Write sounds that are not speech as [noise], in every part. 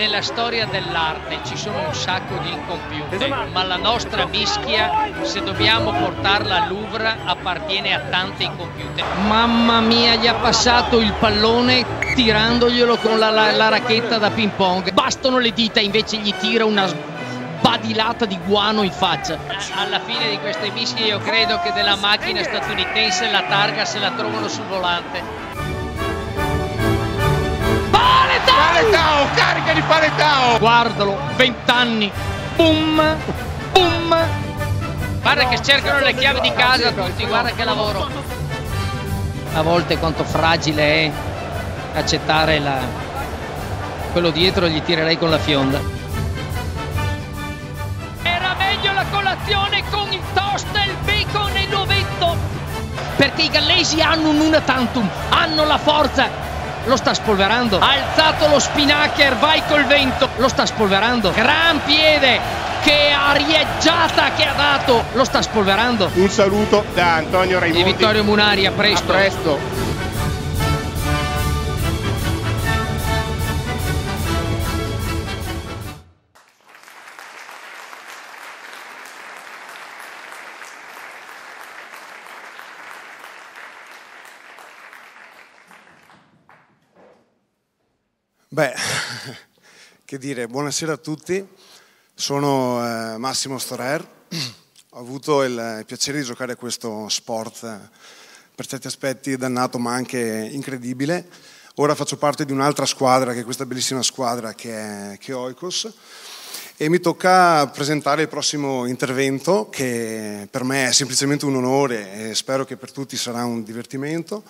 nella storia dell'arte ci sono un sacco di incompiute, esatto. ma la nostra mischia, se dobbiamo portarla Louvre, appartiene a tante incompiute. Mamma mia, gli ha passato il pallone tirandoglielo con la, la, la racchetta da ping pong. Bastano le dita, invece gli tira una sbadilata di guano in faccia. Alla fine di queste mischie io credo che della macchina statunitense la targa se la trovano sul volante. paletao, carica di paletao. Guardalo, vent'anni, boom, boom. Guarda che cercano le chiavi di casa tutti, guarda che lavoro. A volte quanto fragile è accettare la... quello dietro gli tirerei con la fionda. Era meglio la colazione con il toast e il bacon e l'ovetto. Perché i gallesi hanno un una tantum, hanno la forza, lo sta spolverando. Ha alzato lo Spinacher, vai col vento, lo sta spolverando. Gran piede, che arieggiata che ha dato, lo sta spolverando. Un saluto da Antonio Raimondi e Vittorio Munari, a presto. A presto. Beh, [laughs] che dire, buonasera a tutti, sono eh, Massimo Storer, ho avuto il piacere di giocare a questo sport eh, per certi aspetti dannato ma anche incredibile. Ora faccio parte di un'altra squadra, che è questa bellissima squadra che è, che è Oikos e mi tocca presentare il prossimo intervento che per me è semplicemente un onore e spero che per tutti sarà un divertimento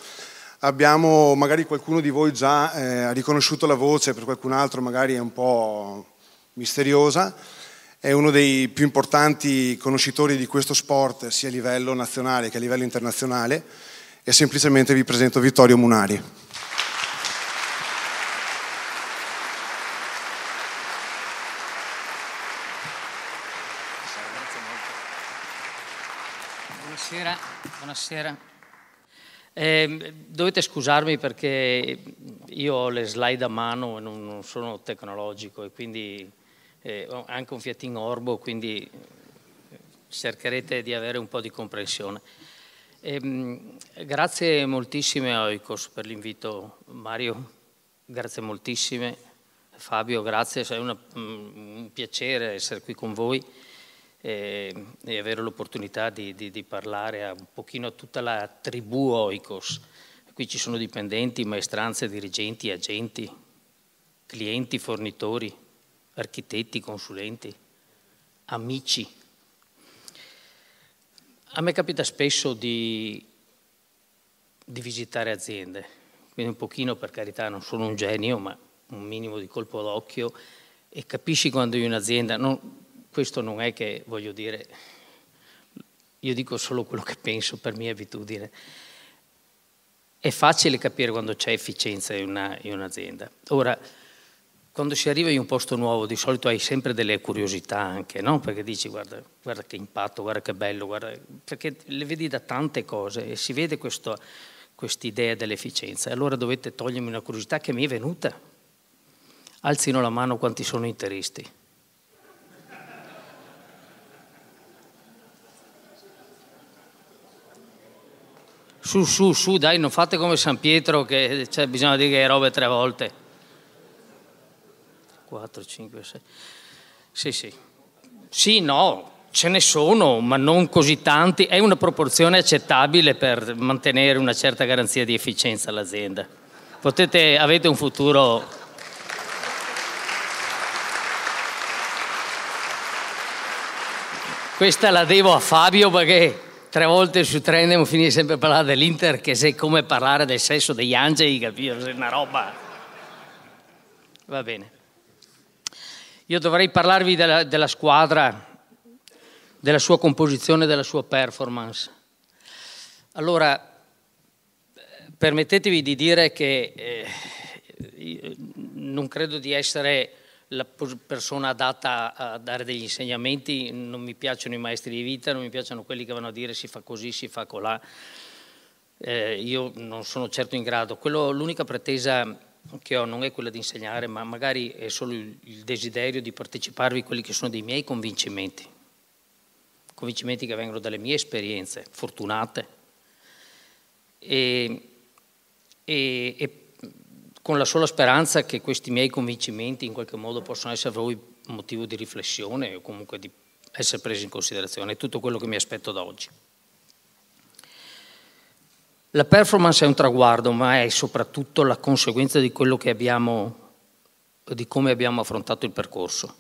abbiamo, magari qualcuno di voi già eh, ha riconosciuto la voce, per qualcun altro magari è un po' misteriosa, è uno dei più importanti conoscitori di questo sport sia a livello nazionale che a livello internazionale e semplicemente vi presento Vittorio Munari. Buonasera, buonasera. Eh, dovete scusarmi perché io ho le slide a mano e non, non sono tecnologico e quindi eh, ho anche un fiatin orbo, quindi eh, cercherete di avere un po' di comprensione. Eh, grazie moltissime a Oikos per l'invito, Mario, grazie moltissime, Fabio, grazie, è mm, un piacere essere qui con voi e, e avere l'opportunità di, di, di, parlare a un pochino a tutta la tribù Oikos. Qui ci sono dipendenti, maestranze, dirigenti, agenti, clienti, fornitori, architetti, consulenti, amici. A me capita spesso di, di visitare aziende, quindi un pochino per carità non sono un genio, ma un minimo di colpo d'occhio e capisci quando in un'azienda, non, questo non è che, voglio dire, io dico solo quello che penso per mia abitudine. È facile capire quando c'è efficienza in, una, in un'azienda. Ora, quando si arriva in un posto nuovo, di solito hai sempre delle curiosità anche, no? Perché dici, guarda, guarda che impatto, guarda che bello, guarda, perché le vedi da tante cose e si vede questa idea dell'efficienza. E allora dovete togliermi una curiosità che mi è venuta. Alzino la mano quanti sono interisti. Su, su, su, dai, non fate come San Pietro che cioè, bisogna dire che robe tre volte. 4, 5, 6. Sì, sì. Sì, no, ce ne sono, ma non così tanti. È una proporzione accettabile per mantenere una certa garanzia di efficienza all'azienda. Potete, avete un futuro... Questa la devo a Fabio perché tre volte su tre andiamo a finire sempre a parlare dell'Inter che è come parlare del sesso degli angeli, capito? È una roba. Va bene. Io dovrei parlarvi della, della squadra, della sua composizione, della sua performance. Allora, permettetevi di dire che eh, non credo di essere la persona adatta a dare degli insegnamenti, non mi piacciono i maestri di vita, non mi piacciono quelli che vanno a dire si fa così, si fa colà. Eh, io non sono certo in grado. Quello, l'unica pretesa che ho non è quella di insegnare, ma magari è solo il desiderio di parteciparvi a quelli che sono dei miei convincimenti, convincimenti che vengono dalle mie esperienze fortunate. E, e, e con la sola speranza che questi miei convincimenti in qualche modo possano essere voi motivo di riflessione o comunque di essere presi in considerazione, è tutto quello che mi aspetto da oggi. La performance è un traguardo, ma è soprattutto la conseguenza di quello che abbiamo, di come abbiamo affrontato il percorso.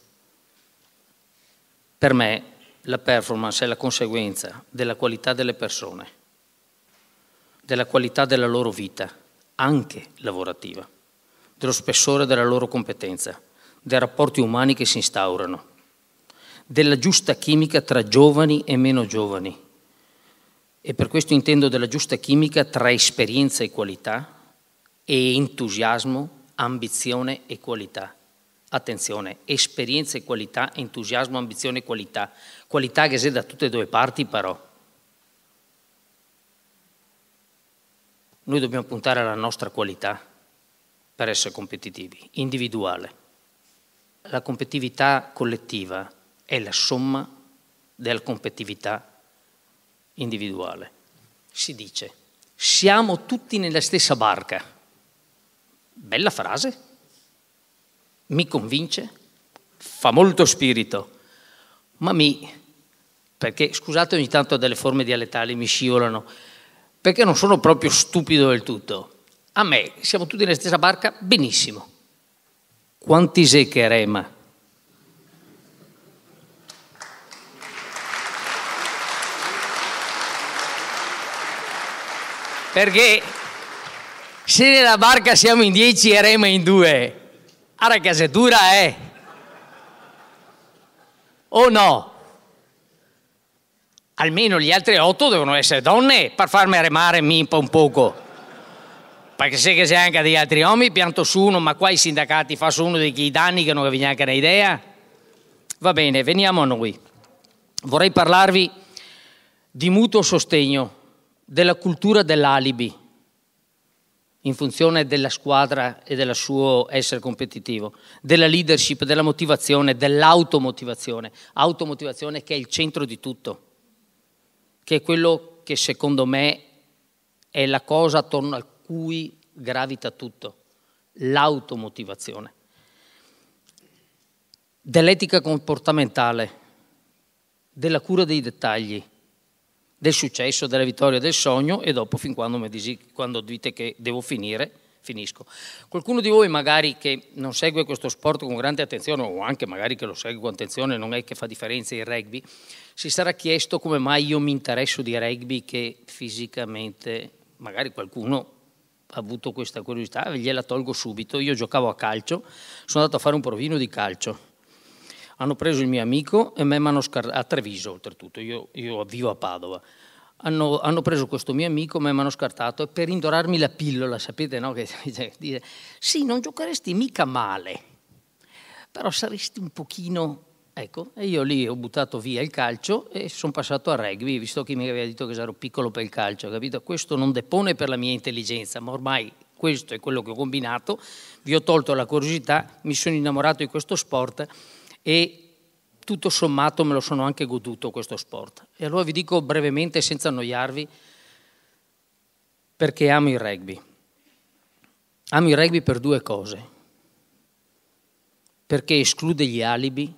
Per me la performance è la conseguenza della qualità delle persone, della qualità della loro vita, anche lavorativa, dello spessore della loro competenza, dei rapporti umani che si instaurano, della giusta chimica tra giovani e meno giovani. E per questo intendo della giusta chimica tra esperienza e qualità e entusiasmo, ambizione e qualità. Attenzione, esperienza e qualità, entusiasmo, ambizione e qualità. Qualità che se da tutte e due parti però Noi dobbiamo puntare alla nostra qualità per essere competitivi, individuale. La competitività collettiva è la somma della competitività individuale. Si dice, siamo tutti nella stessa barca. Bella frase, mi convince, fa molto spirito, ma mi, perché scusate ogni tanto delle forme dialettali mi scivolano, perché non sono proprio stupido del tutto. A me, siamo tutti nella stessa barca, benissimo. Quanti se che rema? Perché se nella barca siamo in dieci e rema in due, alla casatura è. Eh? O no? almeno gli altri otto devono essere donne per farmi remare mimpa un poco. Perché se che c'è anche degli altri uomini, pianto su uno, ma qua i sindacati fanno uno di quei danni che non avevi neanche un'idea. Va bene, veniamo a noi. Vorrei parlarvi di mutuo sostegno, della cultura dell'alibi, in funzione della squadra e del suo essere competitivo, della leadership, della motivazione, dell'automotivazione. Automotivazione che è il centro di tutto che è quello che secondo me è la cosa attorno a cui gravita tutto, l'automotivazione. Dell'etica comportamentale, della cura dei dettagli, del successo, della vittoria, del sogno e dopo fin quando, disi, quando dite che devo finire, finisco. Qualcuno di voi magari che non segue questo sport con grande attenzione o anche magari che lo segue con attenzione, non è che fa differenza il rugby, si sarà chiesto come mai io mi interesso di rugby che fisicamente magari qualcuno ha avuto questa curiosità, gliela tolgo subito. Io giocavo a calcio, sono andato a fare un provino di calcio. Hanno preso il mio amico e me mi hanno scartato, a Treviso oltretutto, io, io vivo a Padova. Hanno, hanno, preso questo mio amico, ma mi hanno scartato per indorarmi la pillola, sapete, no? Che, [laughs] cioè, sì, non giocheresti mica male, però saresti un pochino Ecco, e io lì ho buttato via il calcio e sono passato al rugby, visto che mi aveva detto che ero piccolo per il calcio, capito? Questo non depone per la mia intelligenza, ma ormai questo è quello che ho combinato, vi ho tolto la curiosità, mi sono innamorato di questo sport e tutto sommato me lo sono anche goduto questo sport. E allora vi dico brevemente, senza annoiarvi, perché amo il rugby. Amo il rugby per due cose, perché esclude gli alibi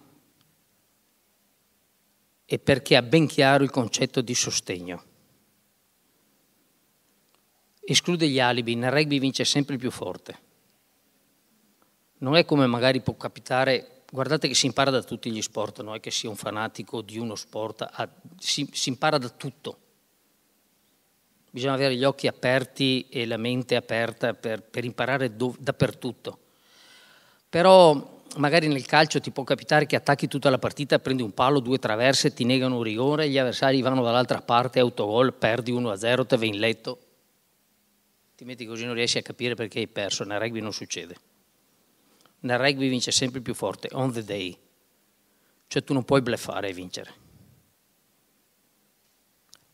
e perché ha ben chiaro il concetto di sostegno. Esclude gli alibi, nel rugby vince sempre il più forte. Non è come magari può capitare, guardate che si impara da tutti gli sport, non è che sia un fanatico di uno sport, ah, si, si impara da tutto. Bisogna avere gli occhi aperti e la mente aperta per, per imparare do, dappertutto. Però magari nel calcio ti può capitare che attacchi tutta la partita, prendi un palo, due traverse, ti negano un rigore, gli avversari vanno dall'altra parte, autogol, perdi 1-0, te vai in letto. Ti metti così non riesci a capire perché hai perso, nel rugby non succede. Nel rugby vince sempre il più forte, on the day. Cioè tu non puoi bleffare e vincere.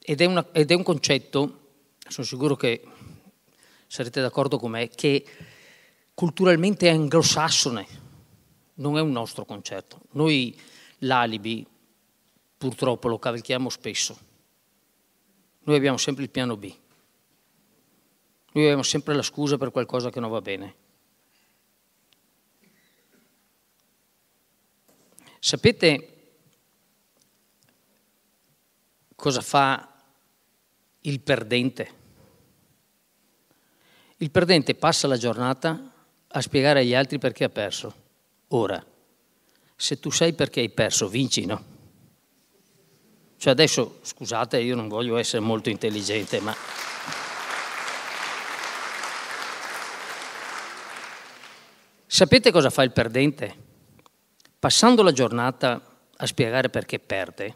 Ed è, una, ed è un concetto, sono sicuro che sarete d'accordo con me, che culturalmente è anglosassone non è un nostro concetto. Noi l'alibi purtroppo lo cavalchiamo spesso. Noi abbiamo sempre il piano B. Noi abbiamo sempre la scusa per qualcosa che non va bene. Sapete cosa fa il perdente? Il perdente passa la giornata a spiegare agli altri perché ha perso ora. Se tu sai perché hai perso, vinci, no? Cioè adesso, scusate, io non voglio essere molto intelligente, ma... Sapete cosa fa il perdente? Passando la giornata a spiegare perché perde,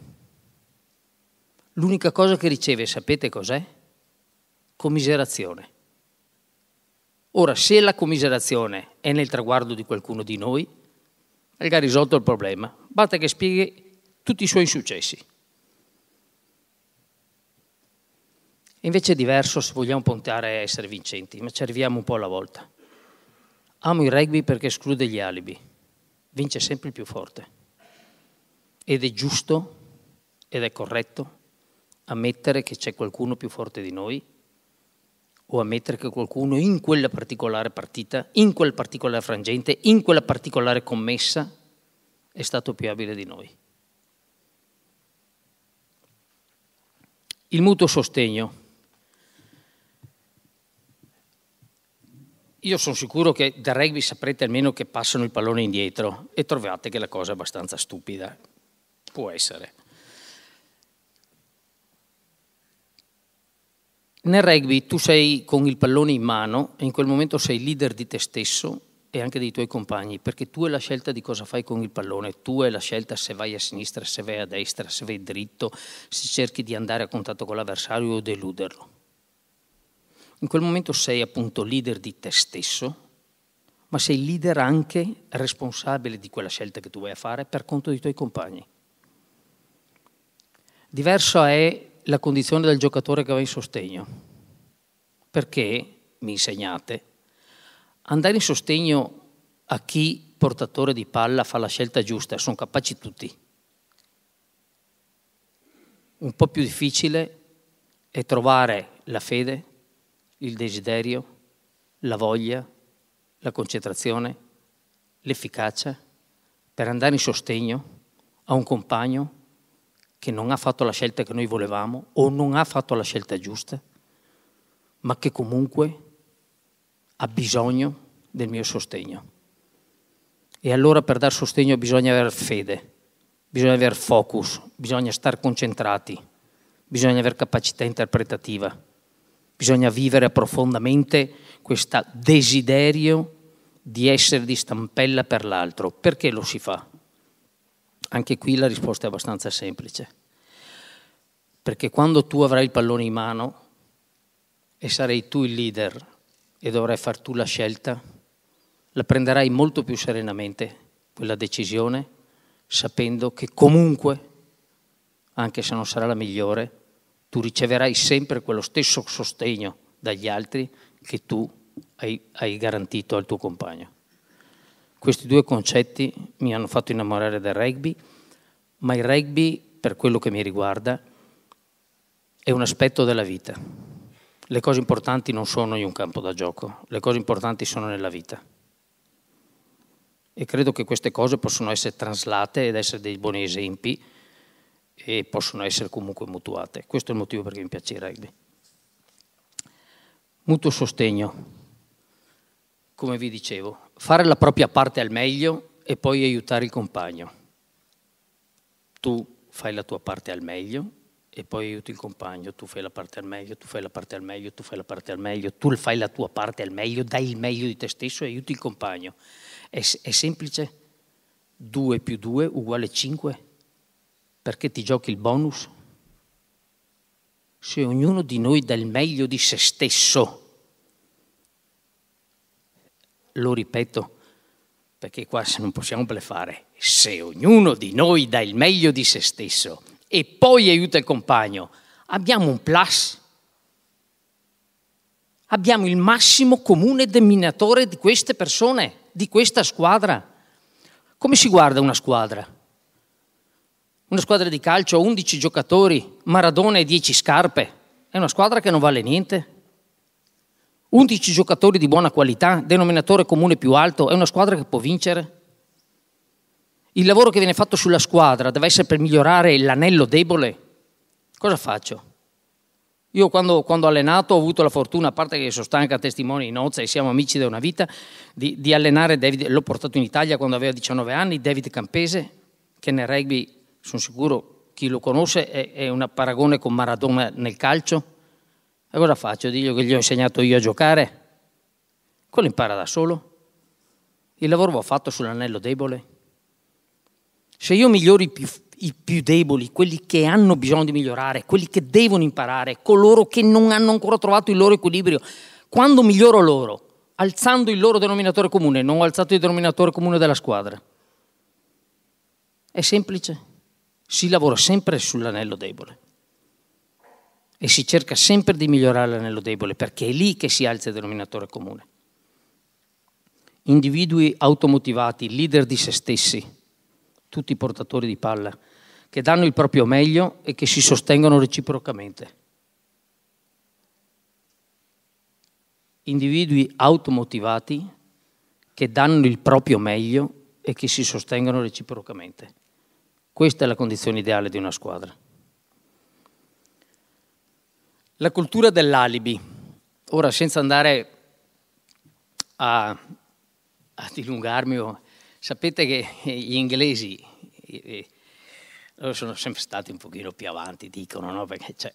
l'unica cosa che riceve, sapete cos'è? Commiserazione. Ora, se la commiserazione è nel traguardo di qualcuno di noi, Helga ha risolto il problema. Basta che spieghi tutti i suoi successi. Invece è diverso se vogliamo puntare a essere vincenti, ma ci arriviamo un po' alla volta. Amo il rugby perché esclude gli alibi. Vince sempre il più forte. Ed è giusto ed è corretto ammettere che c'è qualcuno più forte di noi o ammettere che qualcuno in quella particolare partita, in quel particolare frangente, in quella particolare commessa è stato più abile di noi. Il mutuo sostegno. Io sono sicuro che da rugby saprete almeno che passano il pallone indietro e trovate che la cosa è abbastanza stupida. Può essere. Nel rugby tu sei con il pallone in mano e in quel momento sei leader di te stesso e anche dei tuoi compagni, perché tu hai la scelta di cosa fai con il pallone, tu hai la scelta se vai a sinistra, se vai a destra, se vai dritto, se cerchi di andare a contatto con l'avversario o deluderlo. In quel momento sei appunto leader di te stesso, ma sei leader anche responsabile di quella scelta che tu vai a fare per conto dei tuoi compagni. Diverso è la condizione del giocatore che va in sostegno. Perché, mi insegnate, andare in sostegno a chi portatore di palla fa la scelta giusta, sono capaci tutti. Un po' più difficile è trovare la fede, il desiderio, la voglia, la concentrazione, l'efficacia per andare in sostegno a un compagno che non ha fatto la scelta che noi volevamo o non ha fatto la scelta giusta, ma che comunque ha bisogno del mio sostegno. E allora per dar sostegno bisogna avere fede, bisogna avere focus, bisogna stare concentrati, bisogna avere capacità interpretativa, bisogna vivere profondamente questo desiderio di essere di stampella per l'altro. Perché lo si fa? Anche qui la risposta è abbastanza semplice, perché quando tu avrai il pallone in mano e sarai tu il leader e dovrai far tu la scelta, la prenderai molto più serenamente quella decisione, sapendo che comunque, anche se non sarà la migliore, tu riceverai sempre quello stesso sostegno dagli altri che tu hai, hai garantito al tuo compagno. Questi due concetti mi hanno fatto innamorare del rugby, ma il rugby, per quello che mi riguarda, è un aspetto della vita. Le cose importanti non sono in un campo da gioco, le cose importanti sono nella vita. E credo che queste cose possono essere traslate ed essere dei buoni esempi e possono essere comunque mutuate. Questo è il motivo perché mi piace il rugby. Mutuo sostegno, come vi dicevo, fare la propria parte al meglio e poi aiutare il compagno. Tu fai la tua parte al meglio e poi aiuti il compagno, tu fai la parte al meglio, tu fai la parte al meglio, tu fai la parte al meglio, tu fai la tua parte al meglio, dai il meglio di te stesso e aiuti il compagno. È, è semplice? 2 più 2 uguale 5? Perché ti giochi il bonus? Se ognuno di noi dà il meglio di se stesso, lo ripeto, perché qua se non possiamo blefare, se ognuno di noi dà il meglio di se stesso e poi aiuta il compagno, abbiamo un plus, abbiamo il massimo comune denominatore di queste persone, di questa squadra. Come si guarda una squadra? Una squadra di calcio ha 11 giocatori, Maradona e 10 scarpe. È una squadra che non vale niente? 11 giocatori di buona qualità, denominatore comune più alto, è una squadra che può vincere? Il lavoro che viene fatto sulla squadra deve essere per migliorare l'anello debole? Cosa faccio? Io quando, quando ho allenato ho avuto la fortuna, a parte che sono stanca testimone di nozze e siamo amici da una vita, di, di allenare David, l'ho portato in Italia quando aveva 19 anni, David Campese, che nel rugby, sono sicuro, chi lo conosce è, è un paragone con Maradona nel calcio, e cosa faccio? Diglio che gli ho insegnato io a giocare? Quello impara da solo. Il lavoro va fatto sull'anello debole. Se io migliori più, i più deboli, quelli che hanno bisogno di migliorare, quelli che devono imparare, coloro che non hanno ancora trovato il loro equilibrio, quando miglioro loro, alzando il loro denominatore comune, non ho alzato il denominatore comune della squadra. È semplice, si lavora sempre sull'anello debole e si cerca sempre di migliorare l'anello debole perché è lì che si alza il denominatore comune. Individui automotivati, leader di se stessi, tutti portatori di palla, che danno il proprio meglio e che si sostengono reciprocamente. Individui automotivati che danno il proprio meglio e che si sostengono reciprocamente. Questa è la condizione ideale di una squadra. La cultura dell'alibi. Ora, senza andare a, a dilungarmi, oh, sapete che gli inglesi eh, eh, sono sempre stati un pochino più avanti, dicono, no? Perché cioè,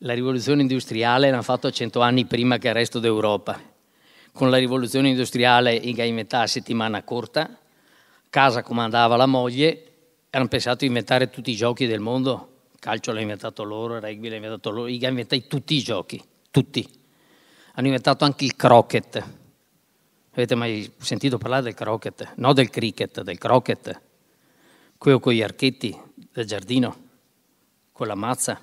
la rivoluzione industriale l'hanno fatta cento anni prima che il resto d'Europa. Con la rivoluzione industriale in metà settimana corta, casa comandava la moglie, hanno pensato di inventare tutti i giochi del mondo calcio l'ha inventato loro, il rugby l'ha inventato loro, io inventati tutti i giochi, tutti. Hanno inventato anche il croquet. Avete mai sentito parlare del croquet? No del cricket, del croquet. Quello con gli archetti del giardino, con la mazza,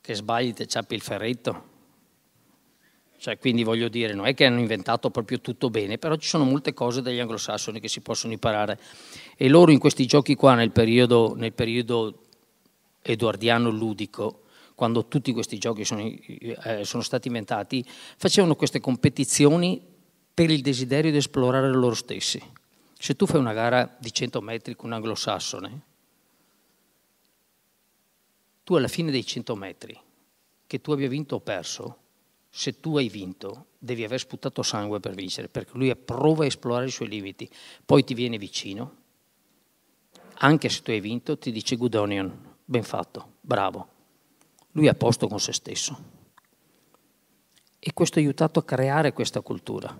che sbagli ti ciappi il ferretto. Cioè, quindi voglio dire, non è che hanno inventato proprio tutto bene, però ci sono molte cose degli anglosassoni che si possono imparare. E loro in questi giochi qua, nel periodo, nel periodo eduardiano ludico, quando tutti questi giochi sono, eh, sono stati inventati, facevano queste competizioni per il desiderio di esplorare loro stessi. Se tu fai una gara di 100 metri con un anglosassone, tu alla fine dei 100 metri, che tu abbia vinto o perso, se tu hai vinto devi aver sputato sangue per vincere, perché lui prova a esplorare i suoi limiti, poi ti viene vicino, anche se tu hai vinto ti dice good onion, ben fatto, bravo. Lui è a posto con se stesso. E questo ha aiutato a creare questa cultura.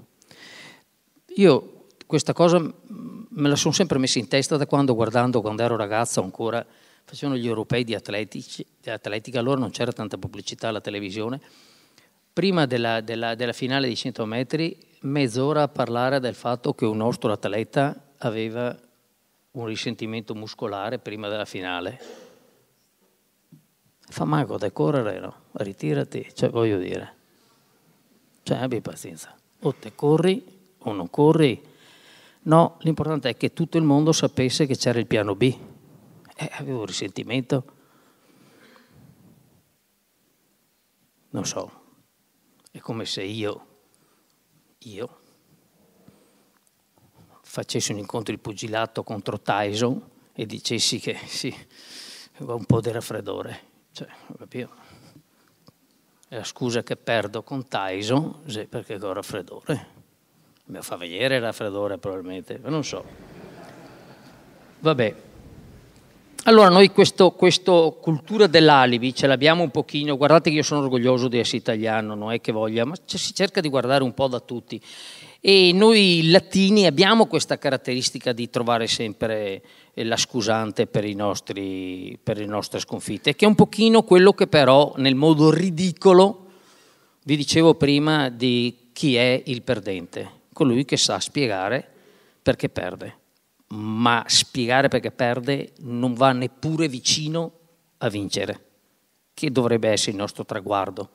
Io questa cosa me la sono sempre messa in testa da quando, guardando, quando ero ragazzo ancora, facevano gli europei di, atletici, di atletica, allora non c'era tanta pubblicità alla televisione. Prima della, della, della finale dei 100 metri, mezz'ora a parlare del fatto che un nostro atleta aveva un risentimento muscolare prima della finale fa manco decorrere, no? ritirati, cioè voglio dire, cioè abbi pazienza, o te corri o non corri, no, l'importante è che tutto il mondo sapesse che c'era il piano B, eh, avevo risentimento, non so, è come se io, io, facessi un incontro di pugilato contro Tyson e dicessi che sì, va un po' di raffreddore cioè, È la scusa che perdo con Tyson, sì, perché ho raffreddore. Mi fa vedere il raffreddore probabilmente, ma non so. Vabbè. Allora noi questa cultura dell'alibi ce l'abbiamo un pochino, guardate che io sono orgoglioso di essere italiano, non è che voglia, ma si cerca di guardare un po' da tutti. E noi latini abbiamo questa caratteristica di trovare sempre eh, la scusante per, nostri, per le nostre sconfitte, che è un pochino quello che però nel modo ridicolo vi dicevo prima di chi è il perdente, colui che sa spiegare perché perde, ma spiegare perché perde non va neppure vicino a vincere, che dovrebbe essere il nostro traguardo.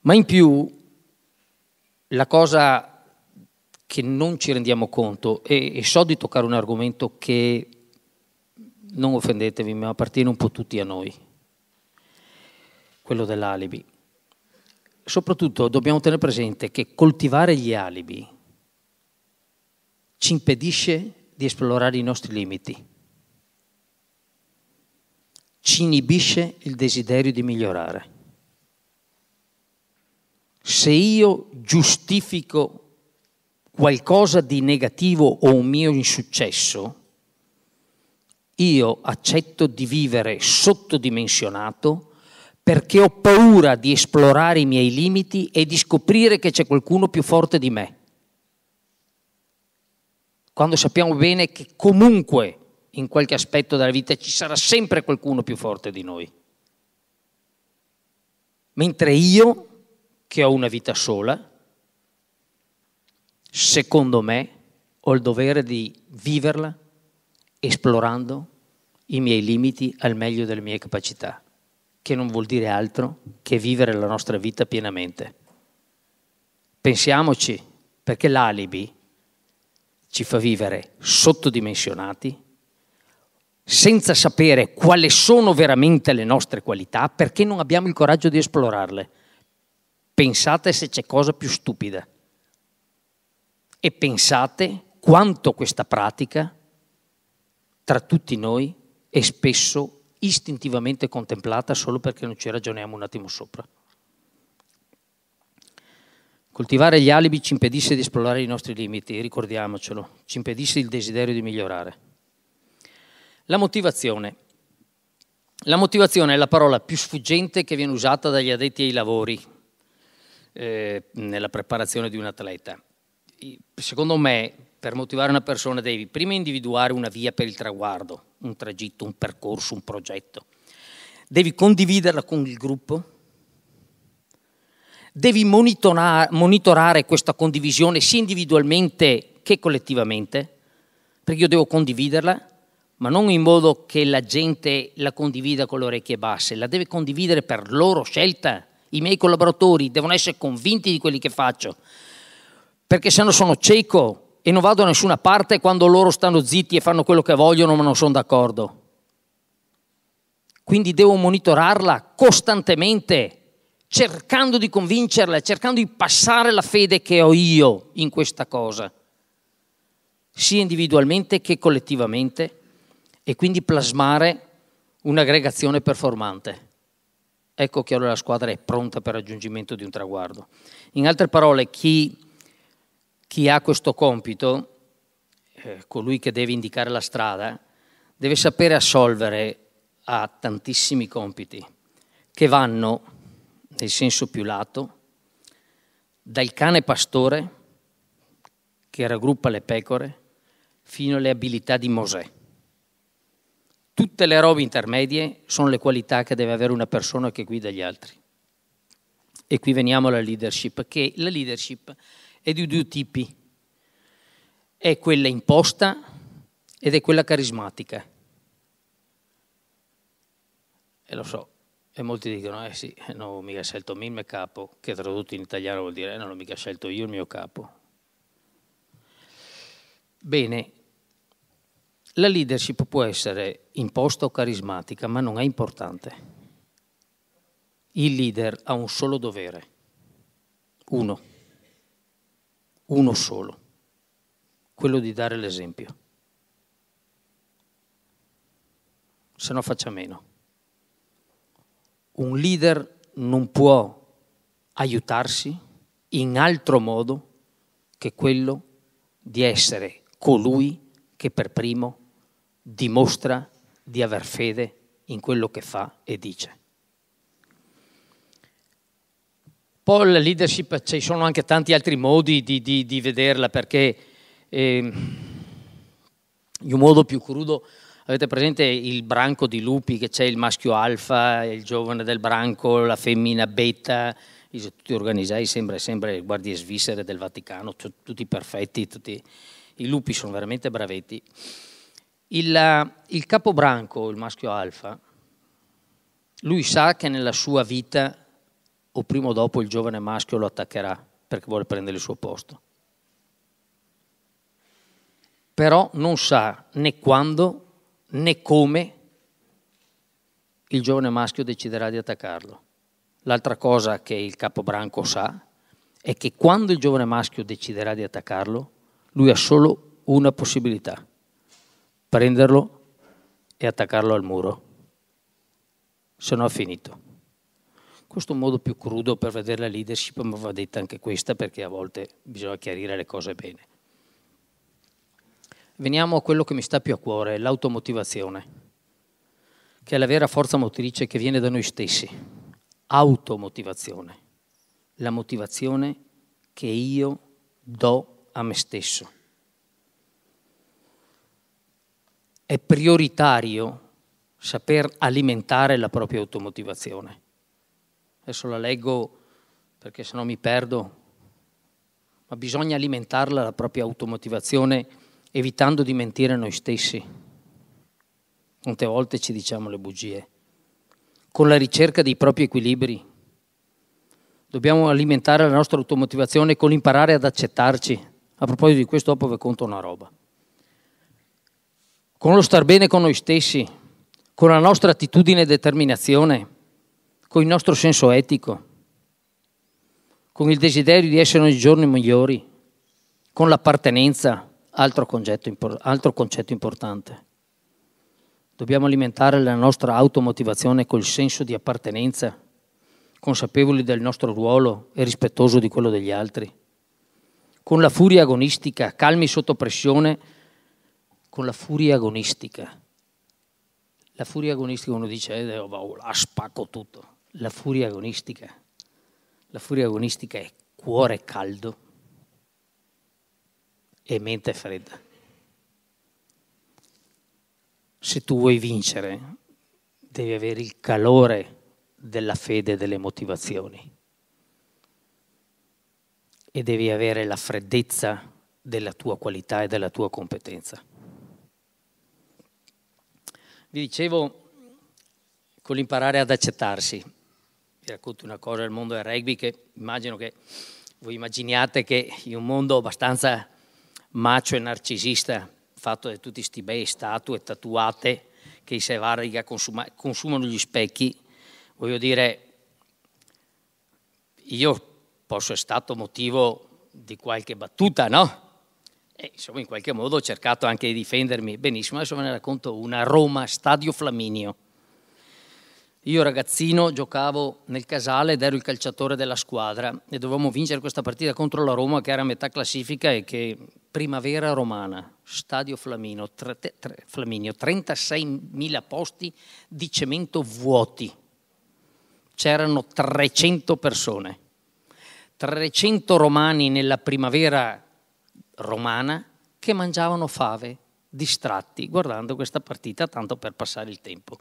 Ma in più la cosa che non ci rendiamo conto, e, e so di toccare un argomento che, non offendetevi, ma appartiene un po' tutti a noi, quello dell'alibi. Soprattutto dobbiamo tenere presente che coltivare gli alibi ci impedisce di esplorare i nostri limiti, ci inibisce il desiderio di migliorare se io giustifico qualcosa di negativo o un mio insuccesso, io accetto di vivere sottodimensionato perché ho paura di esplorare i miei limiti e di scoprire che c'è qualcuno più forte di me. Quando sappiamo bene che comunque in qualche aspetto della vita ci sarà sempre qualcuno più forte di noi. Mentre io che ho una vita sola, secondo me ho il dovere di viverla esplorando i miei limiti al meglio delle mie capacità, che non vuol dire altro che vivere la nostra vita pienamente. Pensiamoci, perché l'alibi ci fa vivere sottodimensionati, senza sapere quali sono veramente le nostre qualità, perché non abbiamo il coraggio di esplorarle. Pensate se c'è cosa più stupida e pensate quanto questa pratica tra tutti noi è spesso istintivamente contemplata solo perché non ci ragioniamo un attimo sopra. Coltivare gli alibi ci impedisse di esplorare i nostri limiti, ricordiamocelo, ci impedisse il desiderio di migliorare. La motivazione. La motivazione è la parola più sfuggente che viene usata dagli addetti ai lavori, eh, nella preparazione di un atleta. Secondo me, per motivare una persona devi prima individuare una via per il traguardo, un tragitto, un percorso, un progetto. Devi condividerla con il gruppo, devi monitorare, monitorare, questa condivisione sia individualmente che collettivamente, perché io devo condividerla, ma non in modo che la gente la condivida con le orecchie basse, la deve condividere per loro scelta, i miei collaboratori devono essere convinti di quelli che faccio, perché se no sono cieco e non vado da nessuna parte quando loro stanno zitti e fanno quello che vogliono ma non sono d'accordo. Quindi devo monitorarla costantemente, cercando di convincerla, cercando di passare la fede che ho io in questa cosa, sia individualmente che collettivamente, e quindi plasmare un'aggregazione performante ecco che allora la squadra è pronta per il raggiungimento di un traguardo. In altre parole, chi, chi ha questo compito, eh, colui che deve indicare la strada, deve sapere assolvere a tantissimi compiti che vanno, nel senso più lato, dal cane pastore che raggruppa le pecore fino alle abilità di Mosè. Tutte le robe intermedie sono le qualità che deve avere una persona che guida gli altri. E qui veniamo alla leadership, che la leadership è di due tipi. È quella imposta ed è quella carismatica. E lo so, e molti dicono, eh sì, eh non ho mica scelto il mio capo, che tradotto in italiano vuol dire, eh, non ho mica scelto io il mio capo. Bene, la leadership può essere imposta o carismatica, ma non è importante. Il leader ha un solo dovere, uno, uno solo, quello di dare l'esempio. Se no faccia meno. Un leader non può aiutarsi in altro modo che quello di essere colui che per primo dimostra di aver fede in quello che fa e dice. Poi la leadership, ci sono anche tanti altri modi di, di, di vederla perché eh, in un modo più crudo avete presente il branco di lupi che c'è il maschio alfa, il giovane del branco, la femmina beta, tutti organizzati, sembra, sembra le guardie svissere del Vaticano, tutti perfetti, tutti. i lupi sono veramente bravetti. Il, eh, il capobranco, il maschio alfa, lui sa che nella sua vita o prima o dopo il giovane maschio lo attaccherà perché vuole prendere il suo posto. Però non sa né quando né come il giovane maschio deciderà di attaccarlo. L'altra cosa che il capobranco sa è che quando il giovane maschio deciderà di attaccarlo, lui ha solo una possibilità prenderlo e attaccarlo al muro. Se no ha finito. Questo è un modo più crudo per vedere la leadership, ma va detta anche questa perché a volte bisogna chiarire le cose bene. Veniamo a quello che mi sta più a cuore, l'automotivazione, che è la vera forza motrice che viene da noi stessi. Automotivazione, la motivazione che io do a me stesso. è prioritario saper alimentare la propria automotivazione. Adesso la leggo perché se no mi perdo, ma bisogna alimentarla la propria automotivazione evitando di mentire noi stessi. Quante volte ci diciamo le bugie? Con la ricerca dei propri equilibri. Dobbiamo alimentare la nostra automotivazione con l'imparare ad accettarci. A proposito di questo, dopo vi conto una roba con lo star bene con noi stessi, con la nostra attitudine e determinazione, con il nostro senso etico, con il desiderio di essere nei giorni migliori, con l'appartenenza, altro concetto, altro concetto importante. Dobbiamo alimentare la nostra automotivazione col senso di appartenenza, consapevoli del nostro ruolo e rispettoso di quello degli altri. Con la furia agonistica, calmi sotto pressione, con la furia agonistica. La furia agonistica, uno dice, oh, wow, la spacco tutto. La furia agonistica, la furia agonistica è cuore caldo e mente fredda. Se tu vuoi vincere, devi avere il calore della fede e delle motivazioni e devi avere la freddezza della tua qualità e della tua competenza. Vi dicevo, con l'imparare ad accettarsi, vi racconto una cosa del mondo del rugby che immagino che voi immaginiate che in un mondo abbastanza macio e narcisista, fatto di tutti questi bei statue tatuate che i Sevariga consuma, consumano gli specchi, voglio dire, io posso essere stato motivo di qualche battuta, no? E, insomma, in qualche modo ho cercato anche di difendermi. Benissimo, adesso ve ne racconto una. Roma, Stadio Flaminio. Io ragazzino giocavo nel Casale ed ero il calciatore della squadra e dovevamo vincere questa partita contro la Roma che era a metà classifica e che primavera romana, stadio Flamino, tre, tre, Flaminio, 36.000 posti di cemento vuoti. C'erano 300 persone. 300 romani nella primavera romana che mangiavano fave, distratti, guardando questa partita tanto per passare il tempo.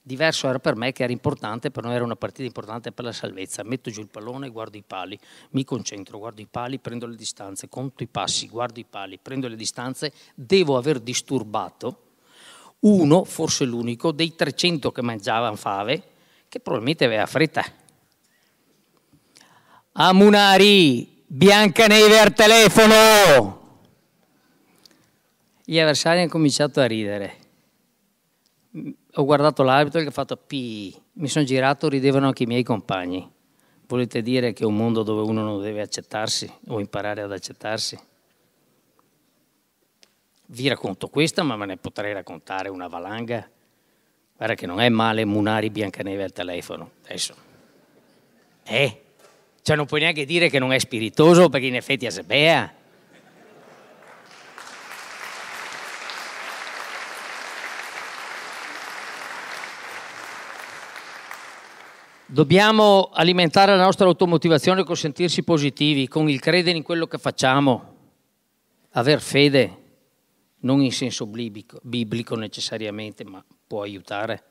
Diverso era per me che era importante, per noi era una partita importante per la salvezza. Metto giù il pallone, guardo i pali, mi concentro, guardo i pali, prendo le distanze, conto i passi, guardo i pali, prendo le distanze. Devo aver disturbato uno, forse l'unico, dei 300 che mangiavano fave, che probabilmente aveva fretta. Amunari, Biancaneve al telefono! gli avversari hanno cominciato a ridere. Ho guardato l'arbitro e ho fatto pi, mi sono girato, ridevano anche i miei compagni. Volete dire che è un mondo dove uno non deve accettarsi o imparare ad accettarsi? Vi racconto questa, ma me ne potrei raccontare una valanga. Guarda che non è male Munari Biancaneve al telefono, adesso. Eh? Cioè non puoi neanche dire che non è spiritoso perché in effetti è sebea. Dobbiamo alimentare la nostra automotivazione con sentirsi positivi, con il credere in quello che facciamo, aver fede, non in senso biblico, biblico necessariamente, ma può aiutare.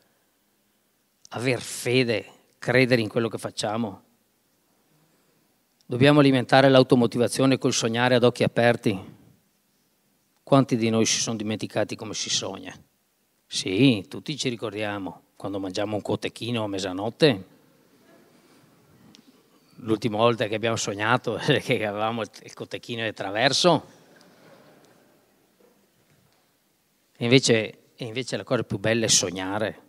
Aver fede, credere in quello che facciamo. Dobbiamo alimentare l'automotivazione col sognare ad occhi aperti. Quanti di noi si sono dimenticati come si sogna? Sì, tutti ci ricordiamo quando mangiamo un cotechino a mezzanotte l'ultima volta che abbiamo sognato, [laughs] che avevamo il cotechino di traverso. E invece, e invece la cosa più bella è sognare.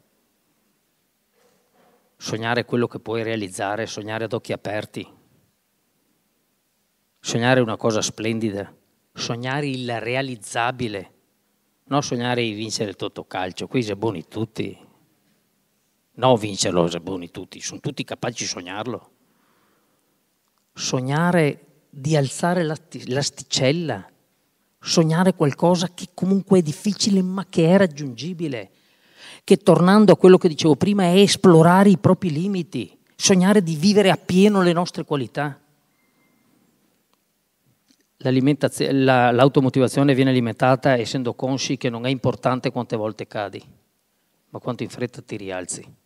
Sognare quello che puoi realizzare, sognare ad occhi aperti. Sognare una cosa splendida. Sognare il realizzabile. Non sognare di vincere il totocalcio. Qui si buoni tutti. No, vincerlo, se buoni tutti. Sono tutti capaci di sognarlo sognare di alzare l'asticella, sognare qualcosa che comunque è difficile ma che è raggiungibile, che tornando a quello che dicevo prima è esplorare i propri limiti, sognare di vivere appieno le nostre qualità. La, l'automotivazione viene alimentata essendo consci che non è importante quante volte cadi, ma quanto in fretta ti rialzi.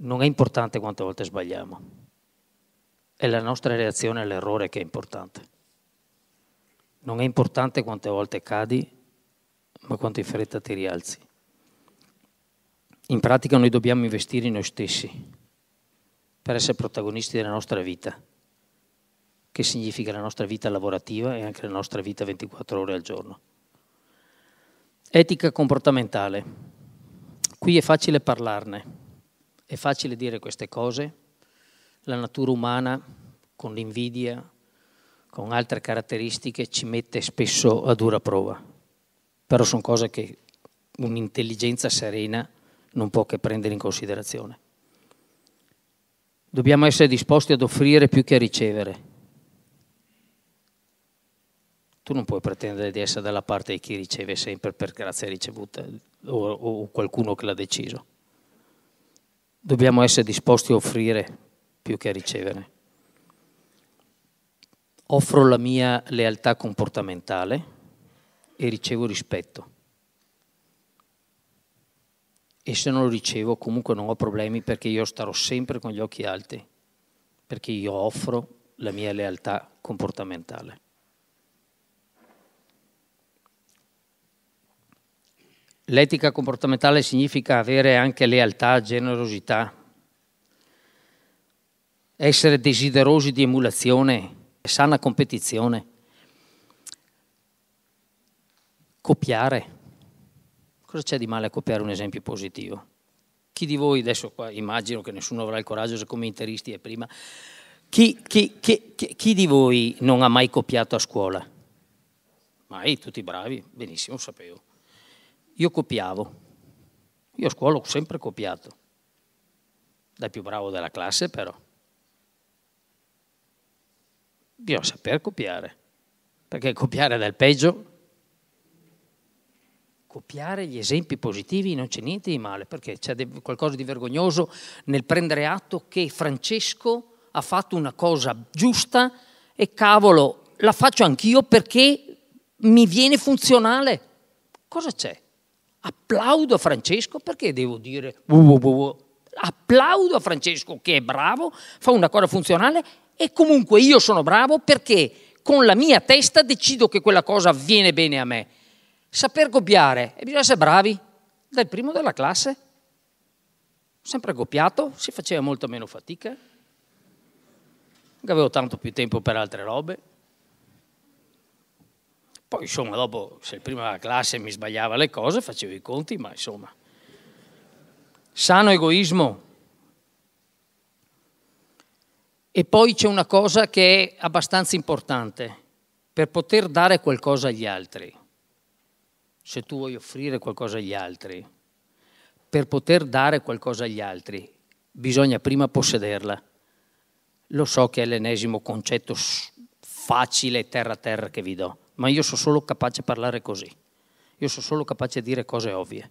Non è importante quante volte sbagliamo, è la nostra reazione all'errore che è importante. Non è importante quante volte cadi, ma quanto in fretta ti rialzi. In pratica noi dobbiamo investire in noi stessi per essere protagonisti della nostra vita, che significa la nostra vita lavorativa e anche la nostra vita 24 ore al giorno. Etica comportamentale. Qui è facile parlarne, è facile dire queste cose, la natura umana con l'invidia, con altre caratteristiche ci mette spesso a dura prova, però sono cose che un'intelligenza serena non può che prendere in considerazione. Dobbiamo essere disposti ad offrire più che a ricevere. Tu non puoi pretendere di essere dalla parte di chi riceve sempre per grazia ricevuta o, o qualcuno che l'ha deciso dobbiamo essere disposti a offrire più che a ricevere. Offro la mia lealtà comportamentale e ricevo rispetto. E se non lo ricevo comunque non ho problemi perché io starò sempre con gli occhi alti, perché io offro la mia lealtà comportamentale. L'etica comportamentale significa avere anche lealtà, generosità, essere desiderosi di emulazione, sana competizione, copiare. Cosa c'è di male a copiare un esempio positivo? Chi di voi, adesso qua immagino che nessuno avrà il coraggio, se come interisti è prima, chi, chi, chi, chi di voi non ha mai copiato a scuola? Mai, tutti bravi, benissimo, sapevo. Io copiavo. Io a scuola ho sempre copiato. Da più bravo della classe però. Bisogna saper copiare. Perché copiare dal peggio copiare gli esempi positivi non c'è niente di male, perché c'è qualcosa di vergognoso nel prendere atto che Francesco ha fatto una cosa giusta e cavolo, la faccio anch'io perché mi viene funzionale. Cosa c'è? Applaudo a Francesco perché devo dire uh, uh, uh, applaudo a Francesco che è bravo, fa una cosa funzionale e comunque io sono bravo perché con la mia testa decido che quella cosa avviene bene a me. Saper gobbiare, e bisogna essere bravi, dal primo della classe. Sempre goppiato, si faceva molto meno fatica, non avevo tanto più tempo per altre robe. Poi insomma dopo se prima la classe mi sbagliava le cose facevo i conti, ma insomma. Sano egoismo. E poi c'è una cosa che è abbastanza importante, per poter dare qualcosa agli altri, se tu vuoi offrire qualcosa agli altri, per poter dare qualcosa agli altri bisogna prima possederla. Lo so che è l'ennesimo concetto facile terra-terra che vi do ma io sono solo capace di parlare così, io sono solo capace di dire cose ovvie.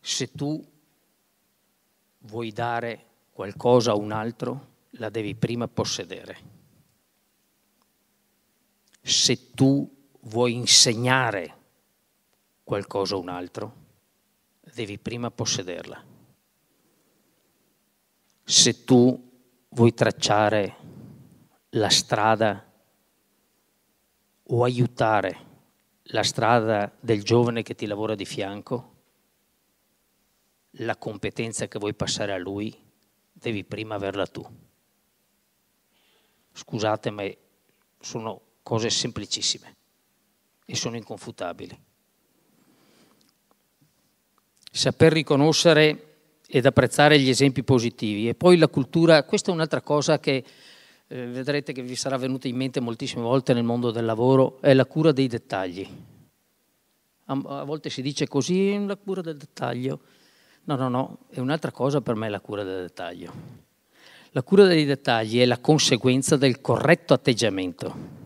Se tu vuoi dare qualcosa a un altro, la devi prima possedere. Se tu vuoi insegnare qualcosa a un altro, devi prima possederla. Se tu vuoi tracciare la strada o aiutare la strada del giovane che ti lavora di fianco, la competenza che vuoi passare a lui, devi prima averla tu. Scusate, ma sono cose semplicissime e sono inconfutabili. Saper riconoscere ed apprezzare gli esempi positivi e poi la cultura, questa è un'altra cosa che eh, vedrete che vi sarà venuta in mente moltissime volte nel mondo del lavoro, è la cura dei dettagli. A, a volte si dice così, la cura del dettaglio. No, no, no, è un'altra cosa per me la cura del dettaglio. La cura dei dettagli è la conseguenza del corretto atteggiamento.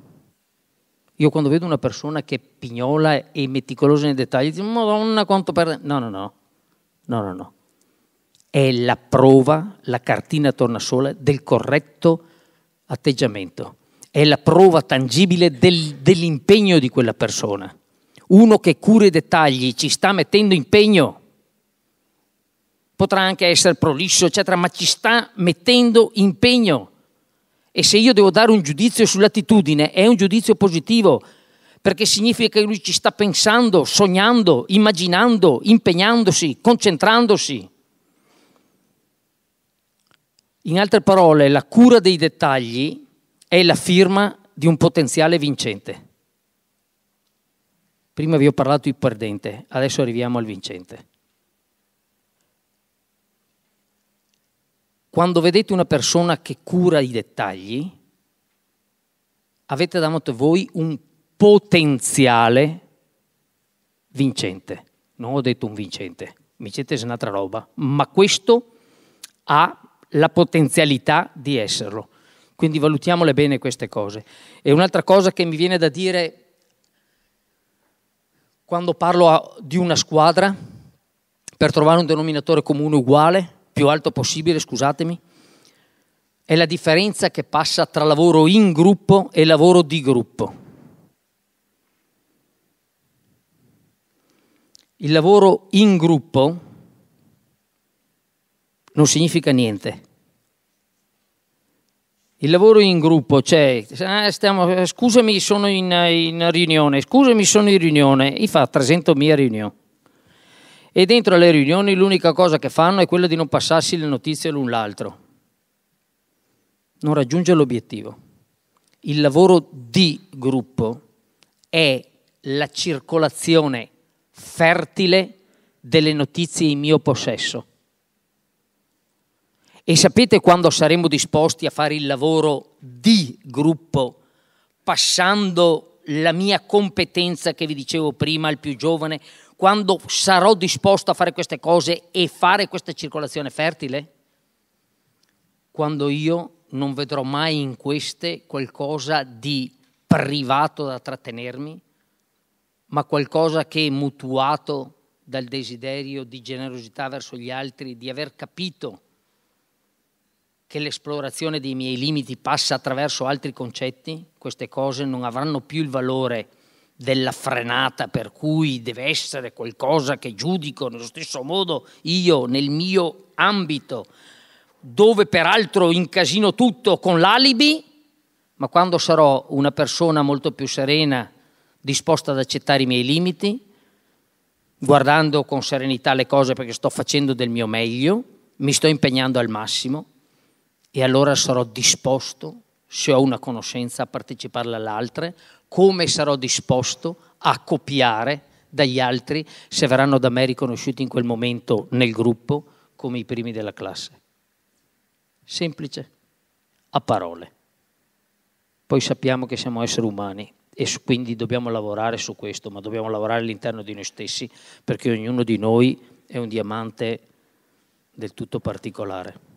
Io quando vedo una persona che è pignola e meticolosa nei dettagli, dico, madonna quanto perde... No, no, no, no, no, no. È la prova, la cartina tornasola del corretto atteggiamento atteggiamento è la prova tangibile del, dell'impegno di quella persona. Uno che cura i dettagli, ci sta mettendo impegno, potrà anche essere prolisso, eccetera, ma ci sta mettendo impegno. E se io devo dare un giudizio sull'attitudine, è un giudizio positivo, perché significa che lui ci sta pensando, sognando, immaginando, impegnandosi, concentrandosi. In altre parole, la cura dei dettagli è la firma di un potenziale vincente. Prima vi ho parlato di perdente, adesso arriviamo al vincente. Quando vedete una persona che cura i dettagli, avete davanti a voi un potenziale vincente. Non ho detto un vincente, vincente è un'altra roba, ma questo ha la potenzialità di esserlo. Quindi valutiamole bene queste cose. E un'altra cosa che mi viene da dire quando parlo di una squadra, per trovare un denominatore comune uguale, più alto possibile, scusatemi, è la differenza che passa tra lavoro in gruppo e lavoro di gruppo. Il lavoro in gruppo non significa niente. Il lavoro in gruppo cioè, ah, stiamo, eh, scusami sono in, eh, in, riunione, scusami sono in riunione, i fa 300.000 riunioni. E dentro alle riunioni l'unica cosa che fanno è quella di non passarsi le notizie l'un l'altro. Non raggiunge l'obiettivo. Il lavoro di gruppo è la circolazione fertile delle notizie in mio possesso. E sapete quando saremo disposti a fare il lavoro di gruppo, passando la mia competenza che vi dicevo prima al più giovane, quando sarò disposto a fare queste cose e fare questa circolazione fertile? Quando io non vedrò mai in queste qualcosa di privato da trattenermi, ma qualcosa che è mutuato dal desiderio di generosità verso gli altri, di aver capito che l'esplorazione dei miei limiti passa attraverso altri concetti, queste cose non avranno più il valore della frenata per cui deve essere qualcosa che giudico nello stesso modo io nel mio ambito, dove peraltro incasino tutto con l'alibi, ma quando sarò una persona molto più serena, disposta ad accettare i miei limiti, guardando con serenità le cose perché sto facendo del mio meglio, mi sto impegnando al massimo, e allora sarò disposto, se ho una conoscenza, a parteciparla all'altra, come sarò disposto a copiare dagli altri se verranno da me riconosciuti in quel momento nel gruppo come i primi della classe. Semplice, a parole. Poi sappiamo che siamo esseri umani e quindi dobbiamo lavorare su questo, ma dobbiamo lavorare all'interno di noi stessi perché ognuno di noi è un diamante del tutto particolare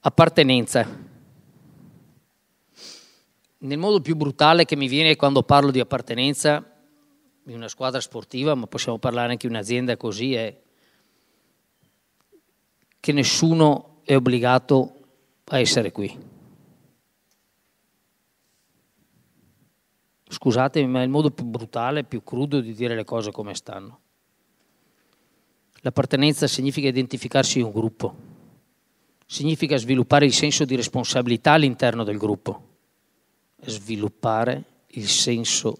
appartenenza. Nel modo più brutale che mi viene quando parlo di appartenenza in una squadra sportiva, ma possiamo parlare anche di un'azienda così, è che nessuno è obbligato a essere qui. Scusatemi, ma è il modo più brutale, più crudo di dire le cose come stanno. L'appartenenza significa identificarsi in un gruppo significa sviluppare il senso di responsabilità all'interno del gruppo, sviluppare il senso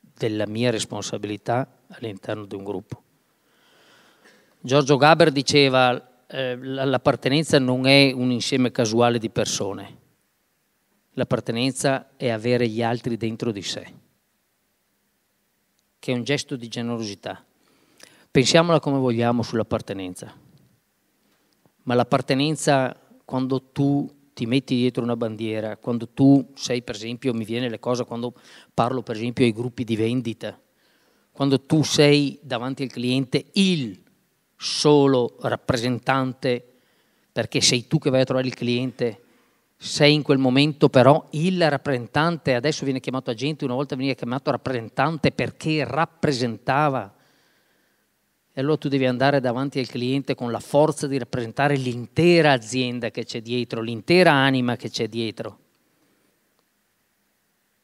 della mia responsabilità all'interno di un gruppo. Giorgio Gaber diceva eh, l'appartenenza non è un insieme casuale di persone, l'appartenenza è avere gli altri dentro di sé, che è un gesto di generosità. Pensiamola come vogliamo sull'appartenenza ma l'appartenenza quando tu ti metti dietro una bandiera, quando tu sei per esempio, mi viene le cose quando parlo per esempio ai gruppi di vendita, quando tu sei davanti al cliente il solo rappresentante, perché sei tu che vai a trovare il cliente, sei in quel momento però il rappresentante, adesso viene chiamato agente, una volta veniva chiamato rappresentante perché rappresentava e allora tu devi andare davanti al cliente con la forza di rappresentare l'intera azienda che c'è dietro, l'intera anima che c'è dietro.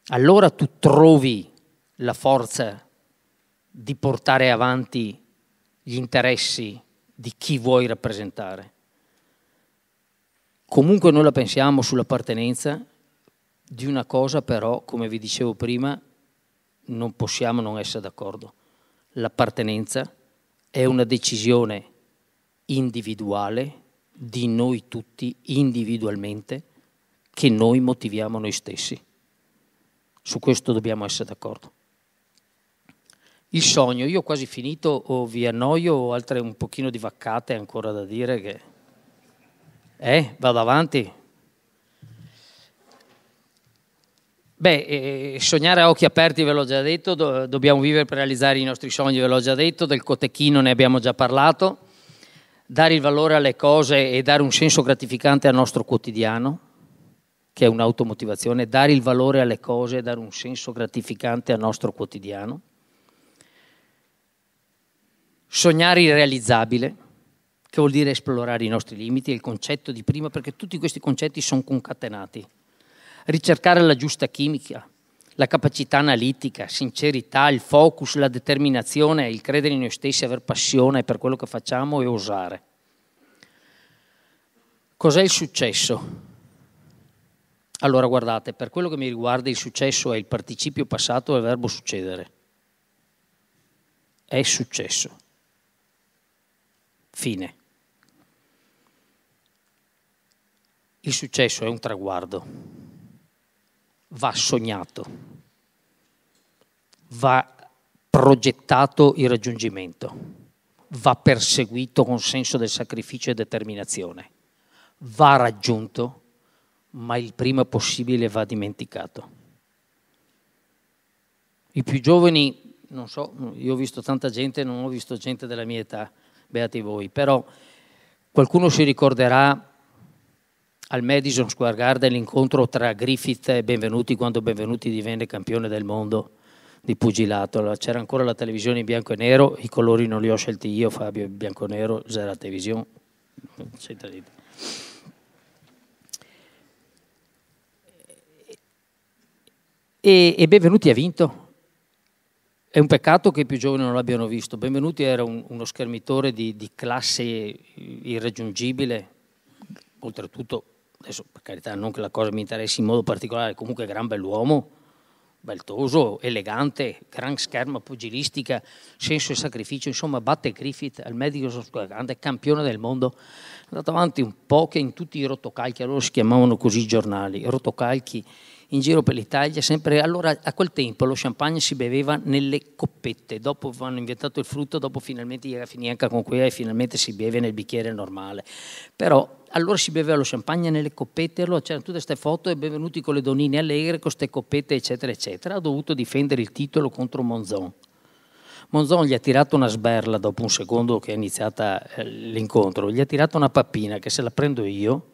Allora tu trovi la forza di portare avanti gli interessi di chi vuoi rappresentare. Comunque noi la pensiamo sull'appartenenza, di una cosa però, come vi dicevo prima, non possiamo non essere d'accordo. L'appartenenza è una decisione individuale di noi tutti individualmente che noi motiviamo noi stessi. Su questo dobbiamo essere d'accordo. Il sogno, io ho quasi finito, o vi annoio o altre un pochino di vaccate ancora da dire che... Eh, vado avanti? Beh, eh, sognare a occhi aperti ve l'ho già detto, do- dobbiamo vivere per realizzare i nostri sogni, ve l'ho già detto, del cotechino ne abbiamo già parlato, dare il valore alle cose e dare un senso gratificante al nostro quotidiano, che è un'automotivazione, dare il valore alle cose e dare un senso gratificante al nostro quotidiano. Sognare irrealizzabile, che vuol dire esplorare i nostri limiti, è il concetto di prima, perché tutti questi concetti sono concatenati ricercare la giusta chimica, la capacità analitica, sincerità, il focus, la determinazione, il credere in noi stessi, aver passione per quello che facciamo e osare. Cos'è il successo? Allora guardate, per quello che mi riguarda il successo è il participio passato del verbo succedere. È successo. Fine. Il successo è un traguardo va sognato, va progettato il raggiungimento, va perseguito con senso del sacrificio e determinazione, va raggiunto, ma il prima possibile va dimenticato. I più giovani, non so, io ho visto tanta gente, non ho visto gente della mia età, beati voi, però qualcuno si ricorderà al Madison Square Garden l'incontro tra Griffith e Benvenuti quando Benvenuti divenne campione del mondo di pugilato. Allora, c'era ancora la televisione in bianco e nero, i colori non li ho scelti io, Fabio, in bianco e nero, c'era la televisione. E, e Benvenuti ha vinto. È un peccato che i più giovani non l'abbiano visto. Benvenuti era un, uno schermitore di, di classe irraggiungibile, oltretutto adesso per carità non che la cosa mi interessi in modo particolare, comunque gran bell'uomo, beltoso, elegante, gran scherma pugilistica, senso e sacrificio, insomma batte Griffith al medico grande campione del mondo, è andato avanti un po' che in tutti i rotocalchi, allora si chiamavano così i giornali, rotocalchi in giro per l'Italia, sempre allora a quel tempo lo champagne si beveva nelle coppette, dopo hanno inventato il frutto, dopo finalmente era finita anche con quella e finalmente si beve nel bicchiere normale. Però allora si beveva lo champagne nelle coppette, allora c'erano tutte queste foto e benvenuti con le donine allegre, con queste coppette eccetera eccetera, ha dovuto difendere il titolo contro Monzon. Monzon gli ha tirato una sberla dopo un secondo che è iniziata eh, l'incontro, gli ha tirato una pappina che se la prendo io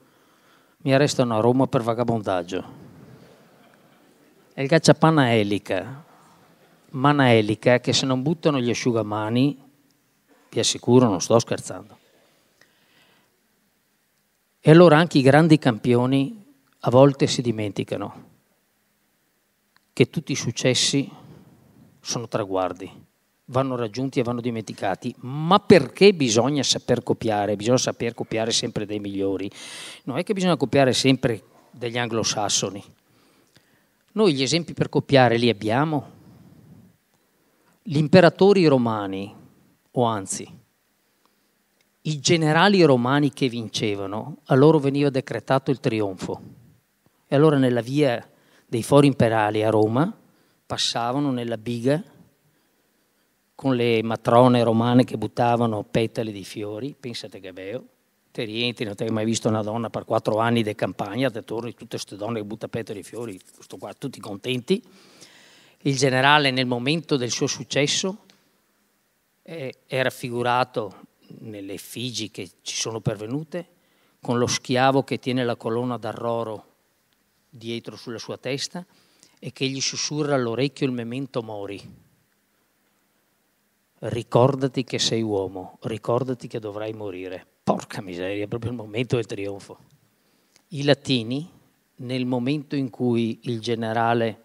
mi arrestano a Roma per vagabondaggio è il gacciapanna elica, mana elica che se non buttano gli asciugamani, vi assicuro non sto scherzando. E allora anche i grandi campioni a volte si dimenticano che tutti i successi sono traguardi, vanno raggiunti e vanno dimenticati, ma perché bisogna saper copiare? Bisogna saper copiare sempre dei migliori. Non è che bisogna copiare sempre degli anglosassoni, noi gli esempi per copiare li abbiamo. Gli imperatori romani, o anzi, i generali romani che vincevano, a loro veniva decretato il trionfo. E allora nella via dei fori imperali a Roma passavano nella biga con le matrone romane che buttavano petali di fiori, pensate Gabeo, Te rientri, non ti hai mai visto una donna per quattro anni di campagna, te torni tutte queste donne che butta pettere i fiori, questo qua, tutti contenti. Il generale nel momento del suo successo è, è raffigurato nelle effigi che ci sono pervenute con lo schiavo che tiene la colonna d'arroro dietro sulla sua testa e che gli sussurra all'orecchio il memento mori. Ricordati che sei uomo, ricordati che dovrai morire. Porca miseria, è proprio il momento del trionfo. I latini, nel momento in cui generale,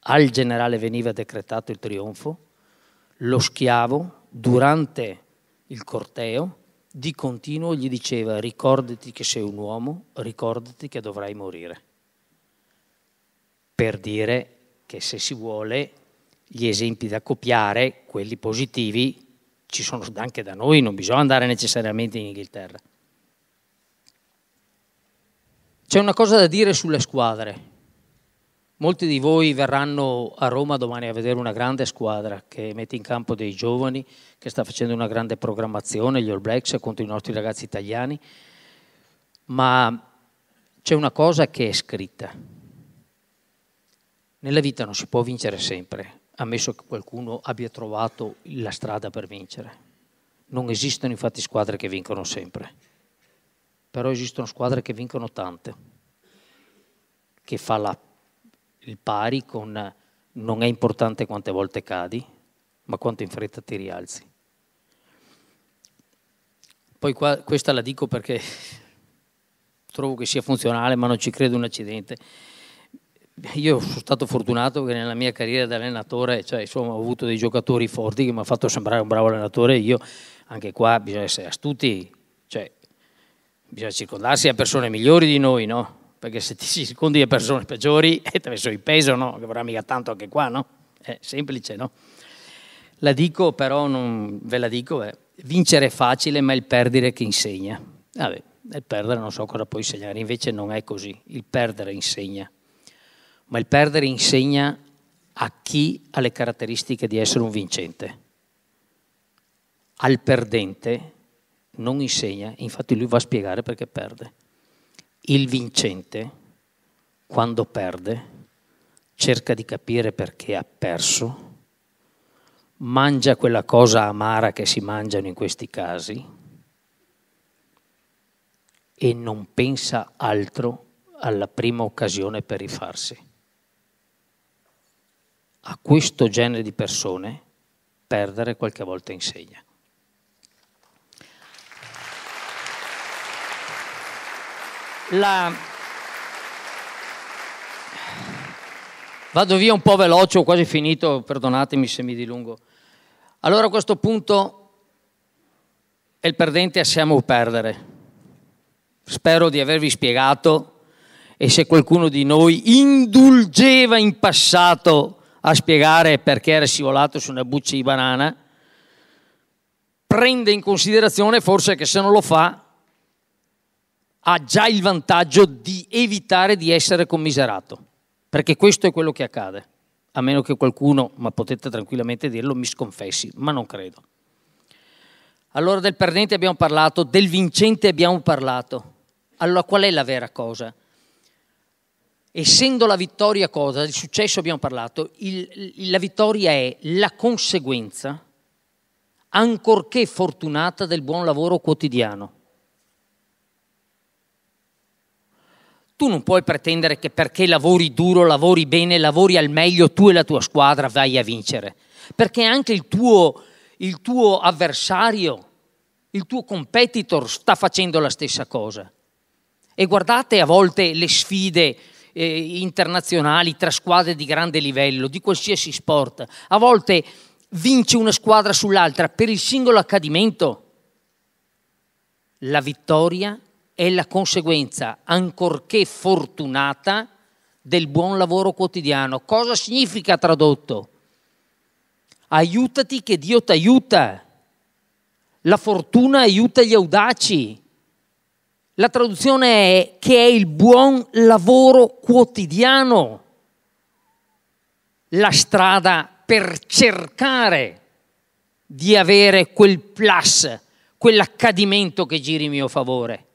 al generale veniva decretato il trionfo, lo schiavo, durante il corteo, di continuo gli diceva ricordati che sei un uomo, ricordati che dovrai morire. Per dire che se si vuole gli esempi da copiare, quelli positivi, ci sono anche da noi, non bisogna andare necessariamente in Inghilterra. C'è una cosa da dire sulle squadre. Molti di voi verranno a Roma domani a vedere una grande squadra che mette in campo dei giovani, che sta facendo una grande programmazione, gli All Blacks contro i nostri ragazzi italiani, ma c'è una cosa che è scritta. Nella vita non si può vincere sempre, ammesso che qualcuno abbia trovato la strada per vincere. Non esistono infatti squadre che vincono sempre, però esistono squadre che vincono tante, che fa la, il pari con non è importante quante volte cadi, ma quanto in fretta ti rialzi. Poi qua, questa la dico perché [laughs] trovo che sia funzionale, ma non ci credo un accidente. Io sono stato fortunato che nella mia carriera da allenatore cioè, insomma, ho avuto dei giocatori forti che mi hanno fatto sembrare un bravo allenatore. Io, anche qua, bisogna essere astuti, cioè, bisogna circondarsi a persone migliori di noi, no? Perché se ti circondi a persone peggiori, [laughs] eh, te messo il peso, no? Che vorrà mica tanto anche qua, no? È semplice, no? La dico, però, non ve la dico, eh. vincere è facile, ma è il perdere che insegna. Vabbè, nel perdere non so cosa puoi insegnare, invece non è così, il perdere insegna ma il perdere insegna a chi ha le caratteristiche di essere un vincente. Al perdente non insegna, infatti lui va a spiegare perché perde. Il vincente, quando perde, cerca di capire perché ha perso, mangia quella cosa amara che si mangiano in questi casi e non pensa altro alla prima occasione per rifarsi a questo genere di persone perdere qualche volta insegna. La... Vado via un po' veloce, ho quasi finito, perdonatemi se mi dilungo. Allora a questo punto è il perdente siamo o perdere. Spero di avervi spiegato e se qualcuno di noi indulgeva in passato a spiegare perché era scivolato su una buccia di banana, prende in considerazione forse che se non lo fa ha già il vantaggio di evitare di essere commiserato, perché questo è quello che accade, a meno che qualcuno, ma potete tranquillamente dirlo, mi sconfessi, ma non credo. Allora del perdente abbiamo parlato, del vincente abbiamo parlato. Allora qual è la vera cosa? essendo la vittoria cosa, il successo abbiamo parlato, il, la vittoria è la conseguenza, ancorché fortunata, del buon lavoro quotidiano. Tu non puoi pretendere che perché lavori duro, lavori bene, lavori al meglio tu e la tua squadra vai a vincere, perché anche il tuo, il tuo avversario, il tuo competitor sta facendo la stessa cosa. E guardate a volte le sfide eh, internazionali tra squadre di grande livello, di qualsiasi sport. A volte vince una squadra sull'altra per il singolo accadimento. La vittoria è la conseguenza, ancorché fortunata, del buon lavoro quotidiano. Cosa significa tradotto? Aiutati che Dio ti aiuta. La fortuna aiuta gli audaci. La traduzione è che è il buon lavoro quotidiano, la strada per cercare di avere quel plus, quell'accadimento che giri in mio favore.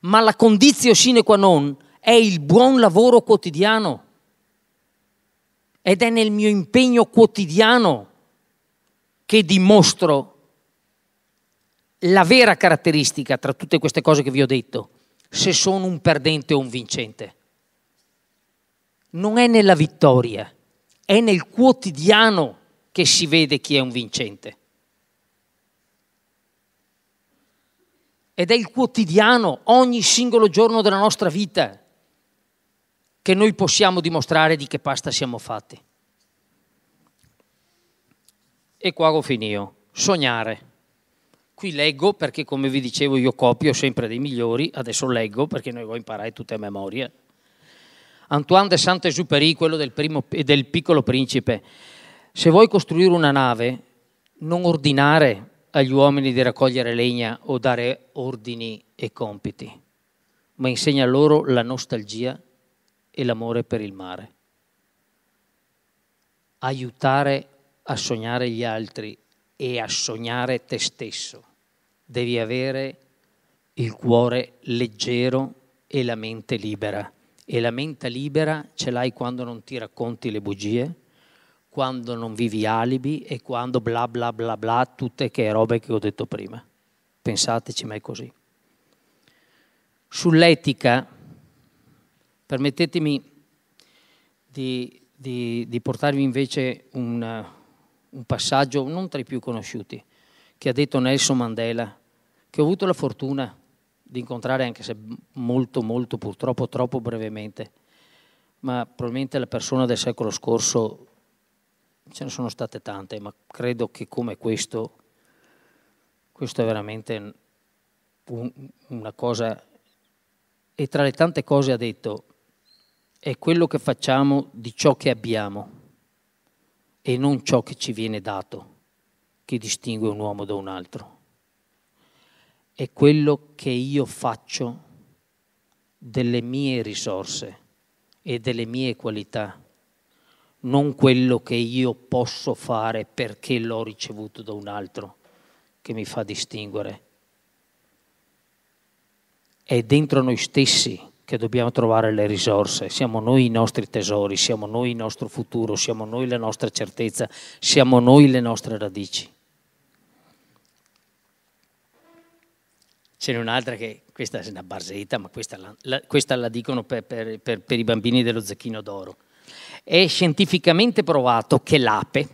Ma la condizio sine qua non è il buon lavoro quotidiano ed è nel mio impegno quotidiano che dimostro la vera caratteristica tra tutte queste cose che vi ho detto, se sono un perdente o un vincente, non è nella vittoria, è nel quotidiano che si vede chi è un vincente. Ed è il quotidiano, ogni singolo giorno della nostra vita, che noi possiamo dimostrare di che pasta siamo fatti. E qua ho finito. Sognare. Qui leggo perché, come vi dicevo, io copio sempre dei migliori, adesso leggo perché noi voglio imparare tutte a memoria. Antoine de Saint-Exupéry, quello del, primo, del piccolo principe, se vuoi costruire una nave, non ordinare agli uomini di raccogliere legna o dare ordini e compiti, ma insegna loro la nostalgia e l'amore per il mare. Aiutare a sognare gli altri e a sognare te stesso. Devi avere il cuore leggero e la mente libera. E la mente libera ce l'hai quando non ti racconti le bugie, quando non vivi alibi e quando bla bla bla bla, tutte che robe che ho detto prima. Pensateci, ma è così. Sull'etica, permettetemi di, di, di portarvi invece un un passaggio non tra i più conosciuti, che ha detto Nelson Mandela, che ho avuto la fortuna di incontrare, anche se molto, molto, purtroppo troppo brevemente, ma probabilmente la persona del secolo scorso ce ne sono state tante, ma credo che come questo, questo è veramente un, una cosa, e tra le tante cose ha detto, è quello che facciamo di ciò che abbiamo e non ciò che ci viene dato che distingue un uomo da un altro. È quello che io faccio delle mie risorse e delle mie qualità, non quello che io posso fare perché l'ho ricevuto da un altro che mi fa distinguere. È dentro noi stessi che dobbiamo trovare le risorse, siamo noi i nostri tesori, siamo noi il nostro futuro, siamo noi la nostra certezza, siamo noi le nostre radici. Ce n'è un'altra che, questa è una barzetta, ma questa la, questa la dicono per, per, per, per i bambini dello zecchino d'oro. È scientificamente provato che l'ape,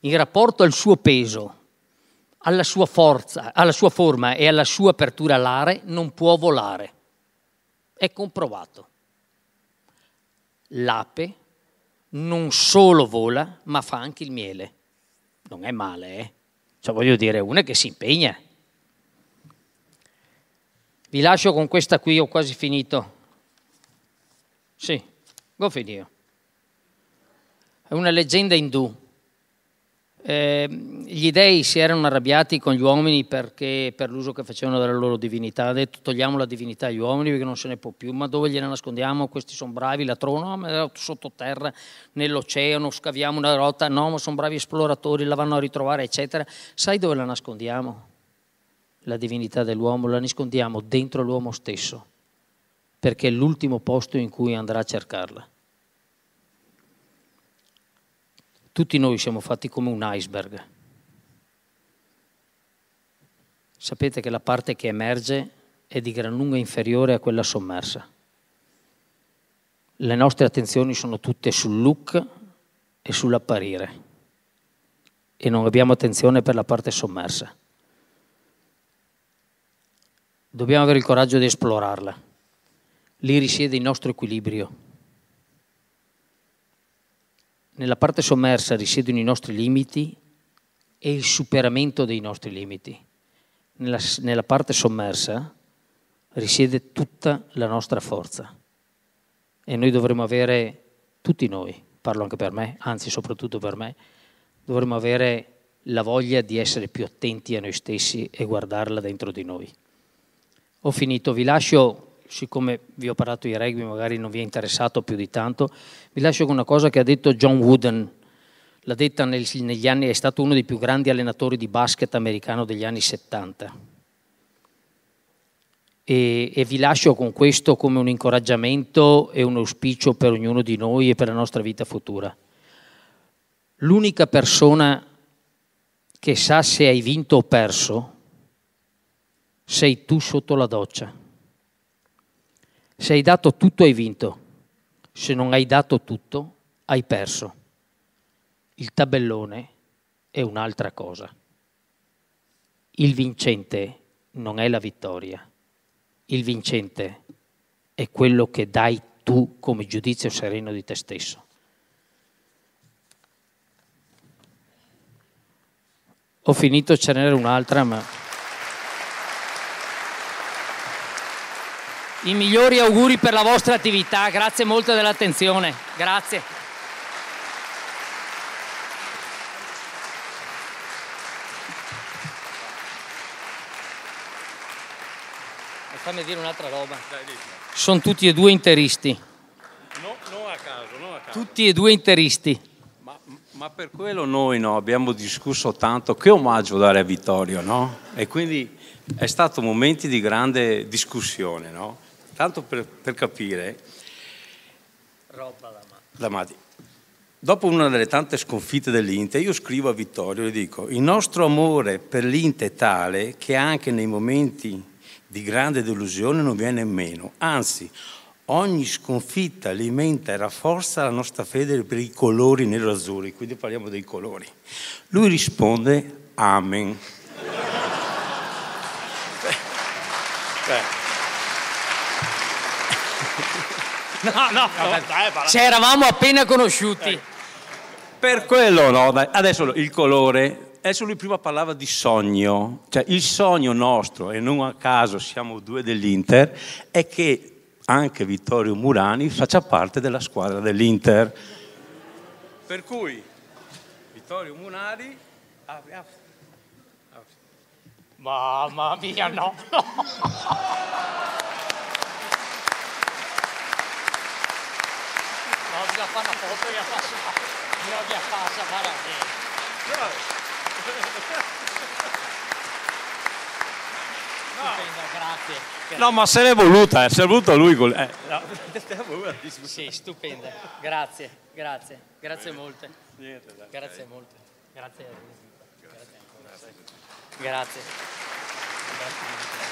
in rapporto al suo peso, alla sua forza, alla sua forma e alla sua apertura alare, non può volare. È comprovato. L'ape non solo vola, ma fa anche il miele. Non è male, eh? Cioè voglio dire, una che si impegna. Vi lascio con questa qui, ho quasi finito. Sì, ho finito. È una leggenda indù Ehm, gli dei si erano arrabbiati con gli uomini perché, per l'uso che facevano della loro divinità, ha detto togliamo la divinità agli uomini perché non se ne può più, ma dove gliela nascondiamo? Questi sono bravi, la trovano sottoterra, nell'oceano, scaviamo una rotta, no, ma sono bravi esploratori, la vanno a ritrovare, eccetera. Sai dove la nascondiamo? La divinità dell'uomo la nascondiamo dentro l'uomo stesso, perché è l'ultimo posto in cui andrà a cercarla. Tutti noi siamo fatti come un iceberg. Sapete che la parte che emerge è di gran lunga inferiore a quella sommersa. Le nostre attenzioni sono tutte sul look e sull'apparire e non abbiamo attenzione per la parte sommersa. Dobbiamo avere il coraggio di esplorarla. Lì risiede il nostro equilibrio nella parte sommersa risiedono i nostri limiti e il superamento dei nostri limiti. Nella, nella parte sommersa risiede tutta la nostra forza e noi dovremmo avere, tutti noi, parlo anche per me, anzi soprattutto per me, dovremmo avere la voglia di essere più attenti a noi stessi e guardarla dentro di noi. Ho finito, vi lascio siccome vi ho parlato di rugby, magari non vi è interessato più di tanto, vi lascio con una cosa che ha detto John Wooden, l'ha detta negli anni, è stato uno dei più grandi allenatori di basket americano degli anni 70. E, e, vi lascio con questo come un incoraggiamento e un auspicio per ognuno di noi e per la nostra vita futura. L'unica persona che sa se hai vinto o perso sei tu sotto la doccia. Se hai dato tutto hai vinto, se non hai dato tutto hai perso. Il tabellone è un'altra cosa. Il vincente non è la vittoria, il vincente è quello che dai tu come giudizio sereno di te stesso. Ho finito, ce n'era un'altra, ma... i migliori auguri per la vostra attività, grazie molto dell'attenzione, grazie. fammi dire un'altra roba. Sono tutti e due interisti. No, non a caso, non a caso. Tutti e due interisti. Ma, ma per quello noi no, abbiamo discusso tanto che omaggio dare a Vittorio, no? E quindi è stato momento di grande discussione, no? tanto per, per capire, D'Amati, dopo una delle tante sconfitte dell'Inter, io scrivo a Vittorio e gli dico, il nostro amore per l'Inter è tale che anche nei momenti di grande delusione non viene meno, anzi ogni sconfitta alimenta e rafforza la nostra fede per i colori nero-azzurri, quindi parliamo dei colori. Lui risponde Amen. Beh, beh. No, no, ci cioè, eravamo appena conosciuti. Eh. Per quello no, adesso il colore, adesso lui prima parlava di sogno, cioè il sogno nostro, e non a caso siamo due dell'Inter, è che anche Vittorio Murani faccia parte della squadra dell'Inter. Per cui Vittorio Murani... Ah, ah. Mamma mia, no! no. [laughs] bisogna fare una foto e a farsi bisogna farsi fare No. Stupenda, no, ma se l'è voluta, eh. se l'è voluta lui. Col... Eh. No. sì, stupenda. Grazie, grazie, grazie molte. Grazie molte. Grazie. Grazie. grazie. grazie.